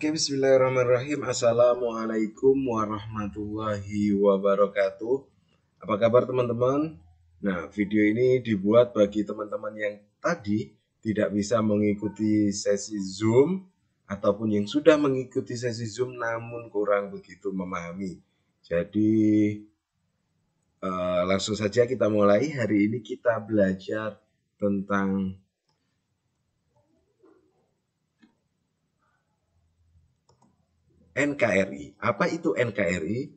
Oke, bismillahirrahmanirrahim. Assalamualaikum warahmatullahi wabarakatuh. Apa kabar teman-teman? Nah, video ini dibuat bagi teman-teman yang tadi tidak bisa mengikuti sesi Zoom ataupun yang sudah mengikuti sesi Zoom namun kurang begitu memahami. Jadi uh, langsung saja kita mulai. Hari ini kita belajar tentang NKRI. Apa itu NKRI?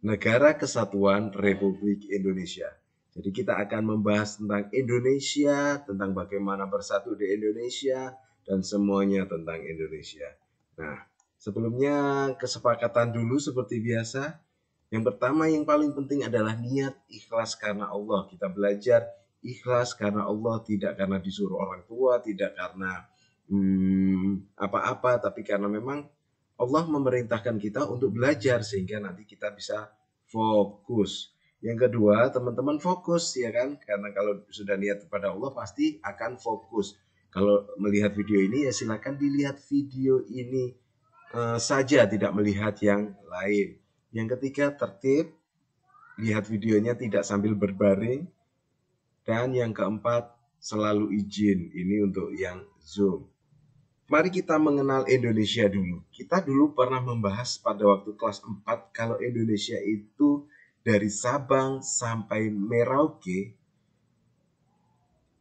Negara Kesatuan Republik Indonesia. Jadi kita akan membahas tentang Indonesia, tentang bagaimana bersatu di Indonesia, dan semuanya tentang Indonesia. Nah, sebelumnya kesepakatan dulu seperti biasa. Yang pertama yang paling penting adalah niat ikhlas karena Allah. Kita belajar ikhlas karena Allah, tidak karena disuruh orang tua, tidak karena apa hmm, apa-apa, tapi karena memang Allah memerintahkan kita untuk belajar sehingga nanti kita bisa fokus. Yang kedua, teman-teman fokus ya kan, karena kalau sudah niat kepada Allah pasti akan fokus. Kalau melihat video ini ya silakan dilihat video ini uh, saja, tidak melihat yang lain. Yang ketiga, tertib, lihat videonya tidak sambil berbaring. Dan yang keempat, selalu izin. Ini untuk yang Zoom. Mari kita mengenal Indonesia dulu. Kita dulu pernah membahas pada waktu kelas 4 kalau Indonesia itu dari Sabang sampai Merauke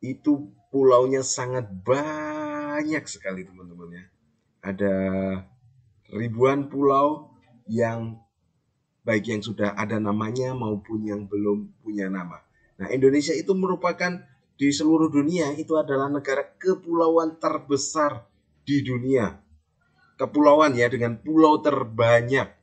itu pulaunya sangat banyak sekali teman-teman ya. Ada ribuan pulau yang baik yang sudah ada namanya maupun yang belum punya nama. Nah, Indonesia itu merupakan di seluruh dunia itu adalah negara kepulauan terbesar di dunia. Kepulauan ya dengan pulau terbanyak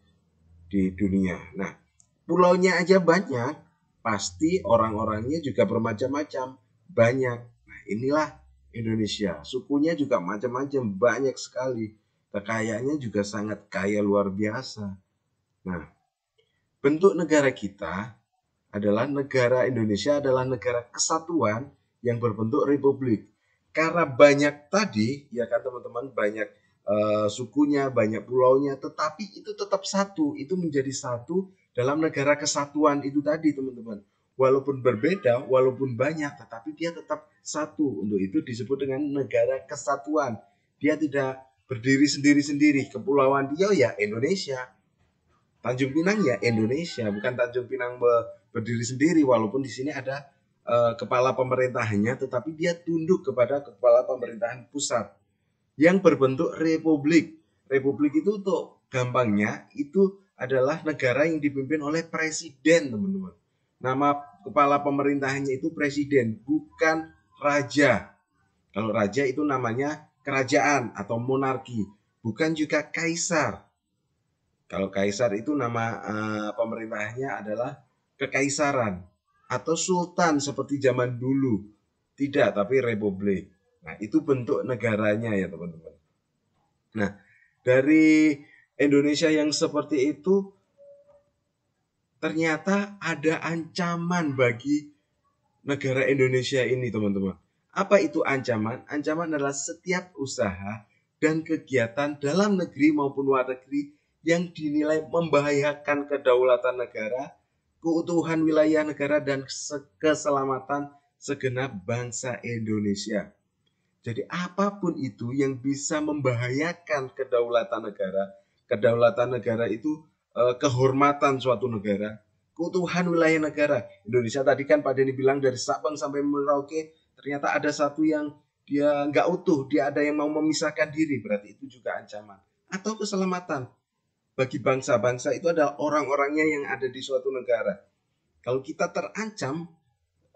di dunia. Nah, pulaunya aja banyak, pasti orang-orangnya juga bermacam-macam, banyak. Nah, inilah Indonesia. Sukunya juga macam-macam, banyak sekali. Kekayaannya juga sangat kaya luar biasa. Nah, bentuk negara kita adalah negara Indonesia adalah negara kesatuan yang berbentuk republik karena banyak tadi ya kan teman-teman banyak uh, sukunya banyak pulaunya tetapi itu tetap satu itu menjadi satu dalam negara kesatuan itu tadi teman-teman walaupun berbeda walaupun banyak tetapi dia tetap satu untuk itu disebut dengan negara kesatuan dia tidak berdiri sendiri-sendiri kepulauan dia, ya Indonesia Tanjung Pinang ya Indonesia bukan Tanjung Pinang berdiri sendiri walaupun di sini ada Eh, kepala pemerintahannya, tetapi dia tunduk kepada kepala pemerintahan pusat yang berbentuk republik. Republik itu untuk gampangnya itu adalah negara yang dipimpin oleh presiden, teman-teman. Nama kepala pemerintahannya itu presiden, bukan raja. Kalau raja itu namanya kerajaan atau monarki, bukan juga kaisar. Kalau kaisar itu nama uh, pemerintahnya adalah kekaisaran atau sultan seperti zaman dulu. Tidak, tapi republik. Nah, itu bentuk negaranya ya, teman-teman. Nah, dari Indonesia yang seperti itu ternyata ada ancaman bagi negara Indonesia ini, teman-teman. Apa itu ancaman? Ancaman adalah setiap usaha dan kegiatan dalam negeri maupun luar negeri yang dinilai membahayakan kedaulatan negara keutuhan wilayah negara dan keselamatan segenap bangsa Indonesia. Jadi apapun itu yang bisa membahayakan kedaulatan negara, kedaulatan negara itu eh, kehormatan suatu negara, keutuhan wilayah negara. Indonesia tadi kan Pak Denny bilang dari Sabang sampai Merauke ternyata ada satu yang dia nggak utuh, dia ada yang mau memisahkan diri, berarti itu juga ancaman. Atau keselamatan, bagi bangsa-bangsa itu adalah orang-orangnya yang ada di suatu negara. Kalau kita terancam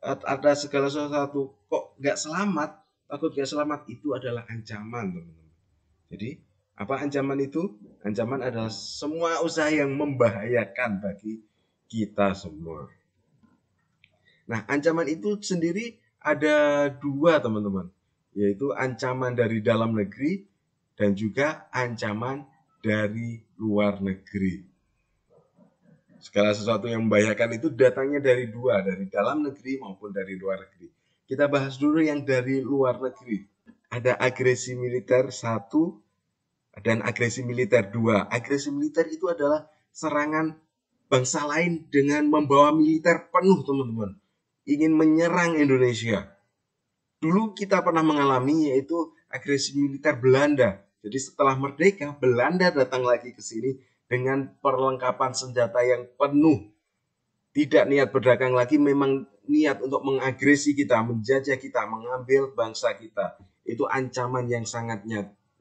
ada segala sesuatu kok nggak selamat, takut nggak selamat itu adalah ancaman, teman-teman. Jadi apa ancaman itu? Ancaman adalah semua usaha yang membahayakan bagi kita semua. Nah, ancaman itu sendiri ada dua, teman-teman, yaitu ancaman dari dalam negeri dan juga ancaman dari luar negeri. Segala sesuatu yang membahayakan itu datangnya dari dua, dari dalam negeri maupun dari luar negeri. Kita bahas dulu yang dari luar negeri. Ada agresi militer satu dan agresi militer dua. Agresi militer itu adalah serangan bangsa lain dengan membawa militer penuh, teman-teman. Ingin menyerang Indonesia. Dulu kita pernah mengalami yaitu agresi militer Belanda jadi setelah merdeka, Belanda datang lagi ke sini dengan perlengkapan senjata yang penuh. Tidak niat berdagang lagi, memang niat untuk mengagresi kita, menjajah kita, mengambil bangsa kita. Itu ancaman yang sangat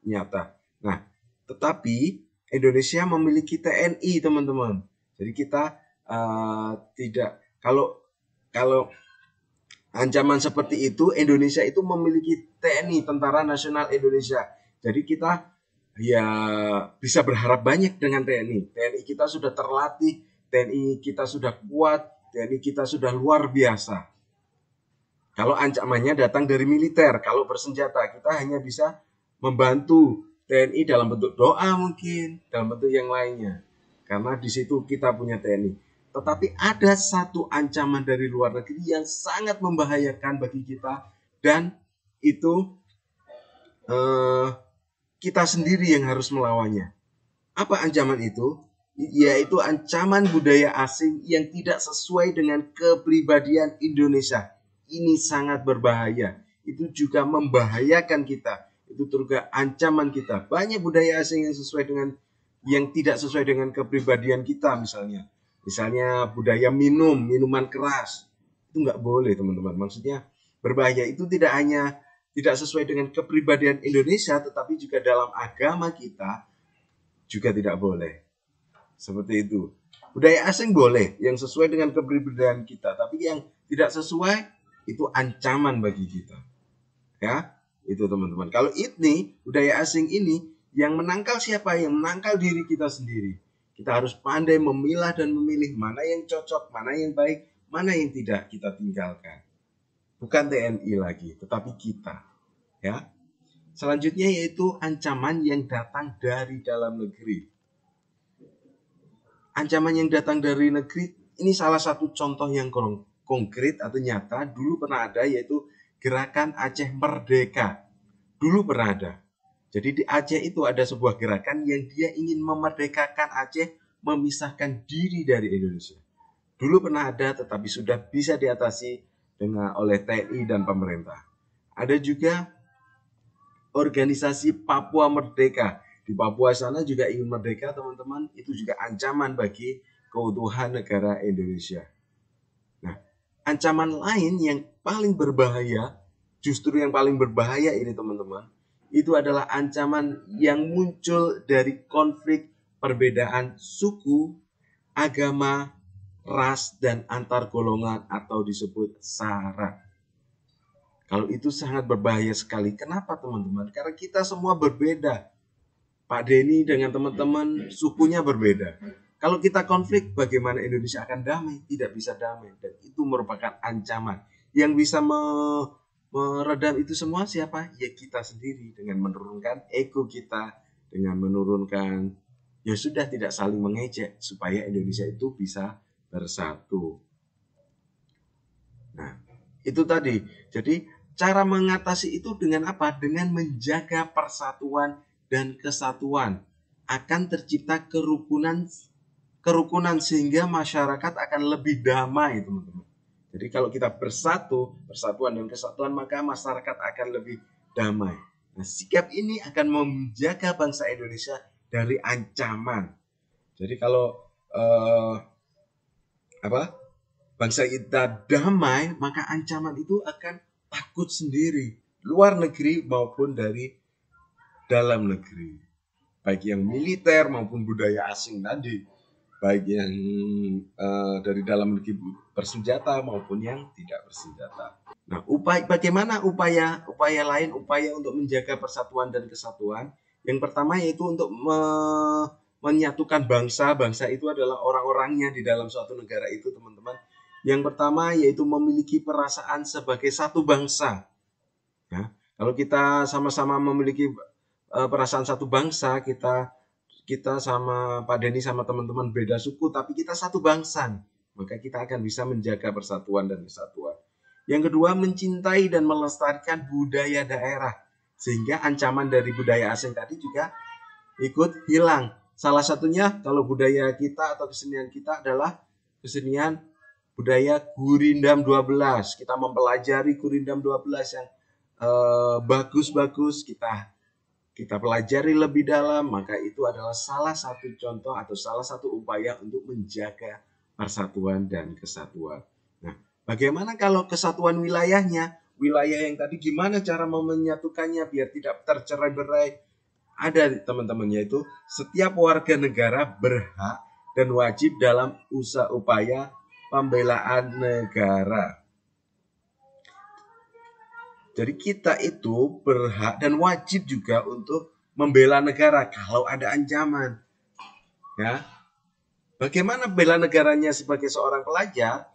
nyata. Nah, tetapi Indonesia memiliki TNI, teman-teman. Jadi kita uh, tidak kalau kalau ancaman seperti itu Indonesia itu memiliki TNI, Tentara Nasional Indonesia jadi kita ya bisa berharap banyak dengan TNI. TNI kita sudah terlatih, TNI kita sudah kuat, TNI kita sudah luar biasa. Kalau ancamannya datang dari militer, kalau bersenjata kita hanya bisa membantu TNI dalam bentuk doa mungkin, dalam bentuk yang lainnya. Karena di situ kita punya TNI. Tetapi ada satu ancaman dari luar negeri yang sangat membahayakan bagi kita dan itu eh, kita sendiri yang harus melawannya. Apa ancaman itu? Yaitu ancaman budaya asing yang tidak sesuai dengan kepribadian Indonesia. Ini sangat berbahaya. Itu juga membahayakan kita. Itu juga ancaman kita. Banyak budaya asing yang sesuai dengan yang tidak sesuai dengan kepribadian kita misalnya. Misalnya budaya minum, minuman keras. Itu nggak boleh teman-teman. Maksudnya berbahaya itu tidak hanya tidak sesuai dengan kepribadian Indonesia, tetapi juga dalam agama kita juga tidak boleh. Seperti itu. Budaya asing boleh yang sesuai dengan kepribadian kita, tapi yang tidak sesuai itu ancaman bagi kita. Ya, itu teman-teman. Kalau ini budaya asing ini yang menangkal siapa? Yang menangkal diri kita sendiri. Kita harus pandai memilah dan memilih mana yang cocok, mana yang baik, mana yang tidak kita tinggalkan bukan TNI lagi, tetapi kita. Ya. Selanjutnya yaitu ancaman yang datang dari dalam negeri. Ancaman yang datang dari negeri ini salah satu contoh yang konkret atau nyata dulu pernah ada yaitu gerakan Aceh Merdeka. Dulu pernah ada. Jadi di Aceh itu ada sebuah gerakan yang dia ingin memerdekakan Aceh, memisahkan diri dari Indonesia. Dulu pernah ada tetapi sudah bisa diatasi dengan oleh TNI dan pemerintah. Ada juga organisasi Papua Merdeka. Di Papua sana juga ingin merdeka, teman-teman. Itu juga ancaman bagi keutuhan negara Indonesia. Nah, ancaman lain yang paling berbahaya, justru yang paling berbahaya ini, teman-teman, itu adalah ancaman yang muncul dari konflik perbedaan suku, agama, ras dan antar golongan atau disebut sara. Kalau itu sangat berbahaya sekali. Kenapa teman-teman? Karena kita semua berbeda. Pak Denny dengan teman-teman sukunya berbeda. Kalau kita konflik, bagaimana Indonesia akan damai? Tidak bisa damai. Dan itu merupakan ancaman. Yang bisa me meredam itu semua siapa? Ya kita sendiri dengan menurunkan ego kita, dengan menurunkan ya sudah tidak saling mengejek supaya Indonesia itu bisa bersatu. Nah, itu tadi. Jadi cara mengatasi itu dengan apa? Dengan menjaga persatuan dan kesatuan. Akan tercipta kerukunan kerukunan sehingga masyarakat akan lebih damai, teman-teman. Jadi kalau kita bersatu, persatuan dan kesatuan maka masyarakat akan lebih damai. Nah, sikap ini akan menjaga bangsa Indonesia dari ancaman. Jadi kalau uh, apa bangsa kita damai, maka ancaman itu akan takut sendiri luar negeri maupun dari dalam negeri. Baik yang militer maupun budaya asing tadi, baik yang uh, dari dalam negeri bersenjata maupun yang tidak bersenjata. Nah, upaya bagaimana upaya upaya lain upaya untuk menjaga persatuan dan kesatuan? Yang pertama yaitu untuk me, menyatukan bangsa. Bangsa itu adalah orang-orangnya di dalam suatu negara itu, teman-teman. Yang pertama yaitu memiliki perasaan sebagai satu bangsa. Ya, kalau kita sama-sama memiliki eh, perasaan satu bangsa, kita kita sama Pak Denny sama teman-teman beda suku, tapi kita satu bangsa. Maka kita akan bisa menjaga persatuan dan kesatuan. Yang kedua, mencintai dan melestarikan budaya daerah. Sehingga ancaman dari budaya asing tadi juga ikut hilang Salah satunya kalau budaya kita atau kesenian kita adalah kesenian budaya Gurindam 12. Kita mempelajari Gurindam 12 yang eh, bagus-bagus eh, kita kita pelajari lebih dalam, maka itu adalah salah satu contoh atau salah satu upaya untuk menjaga persatuan dan kesatuan. Nah, bagaimana kalau kesatuan wilayahnya? Wilayah yang tadi gimana cara menyatukannya biar tidak tercerai-berai? ada teman-temannya itu setiap warga negara berhak dan wajib dalam usaha upaya pembelaan negara. Jadi kita itu berhak dan wajib juga untuk membela negara kalau ada ancaman. Ya. Bagaimana bela negaranya sebagai seorang pelajar?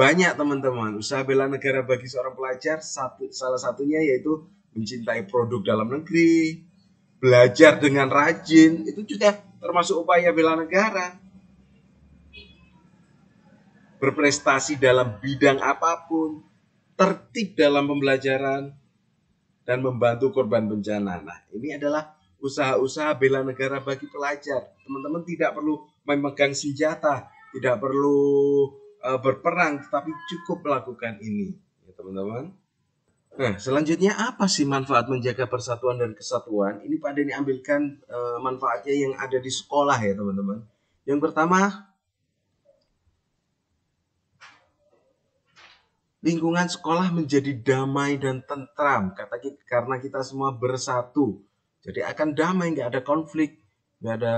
Banyak teman-teman, usaha bela negara bagi seorang pelajar satu salah satunya yaitu mencintai produk dalam negeri, belajar dengan rajin itu juga termasuk upaya bela negara. Berprestasi dalam bidang apapun, tertib dalam pembelajaran, dan membantu korban bencana. Nah, ini adalah usaha-usaha bela negara bagi pelajar. Teman-teman tidak perlu memegang senjata, tidak perlu eh, berperang, tetapi cukup melakukan ini, ya teman-teman. Nah, selanjutnya apa sih manfaat menjaga persatuan dan kesatuan? Ini pada Denny ambilkan eh, manfaatnya yang ada di sekolah ya, teman-teman. Yang pertama, lingkungan sekolah menjadi damai dan tentram kata kita, karena kita semua bersatu. Jadi akan damai, nggak ada konflik, nggak ada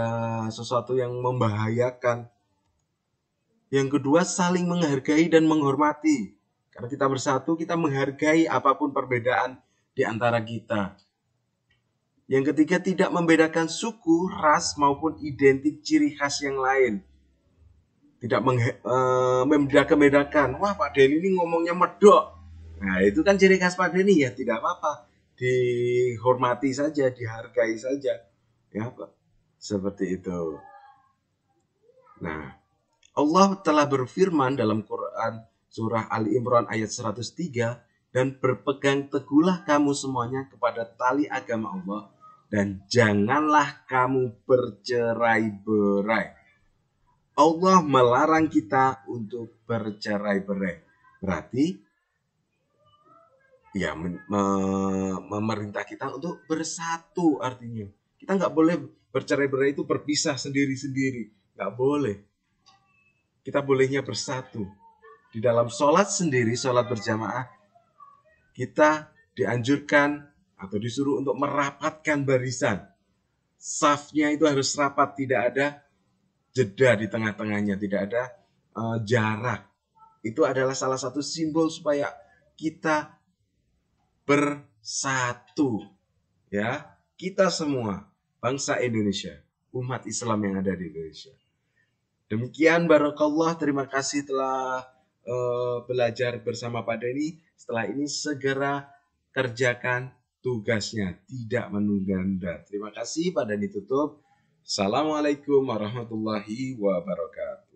sesuatu yang membahayakan. Yang kedua, saling menghargai dan menghormati. Karena kita bersatu, kita menghargai apapun perbedaan di antara kita. Yang ketiga, tidak membedakan suku, ras, maupun identik ciri khas yang lain. Tidak uh, membedakan-bedakan. Wah, Pak Deni ini ngomongnya medok. Nah, itu kan ciri khas Pak Deni ya, tidak apa-apa. Dihormati saja, dihargai saja. Ya, Pak. Seperti itu. Nah, Allah telah berfirman dalam Quran surah Ali Imran ayat 103 dan berpegang teguhlah kamu semuanya kepada tali agama Allah dan janganlah kamu bercerai-berai. Allah melarang kita untuk bercerai-berai. Berarti ya me memerintah kita untuk bersatu artinya. Kita nggak boleh bercerai-berai itu berpisah sendiri-sendiri. Nggak boleh. Kita bolehnya bersatu di dalam sholat sendiri, sholat berjamaah, kita dianjurkan atau disuruh untuk merapatkan barisan. Safnya itu harus rapat, tidak ada jeda di tengah-tengahnya, tidak ada uh, jarak. Itu adalah salah satu simbol supaya kita bersatu. Ya, kita semua bangsa Indonesia, umat Islam yang ada di Indonesia. Demikian barakallah, terima kasih telah uh, belajar bersama Pak Denny. setelah ini segera kerjakan tugasnya tidak menunda-nunda. Terima kasih Pak Denny tutup. Assalamualaikum warahmatullahi wabarakatuh.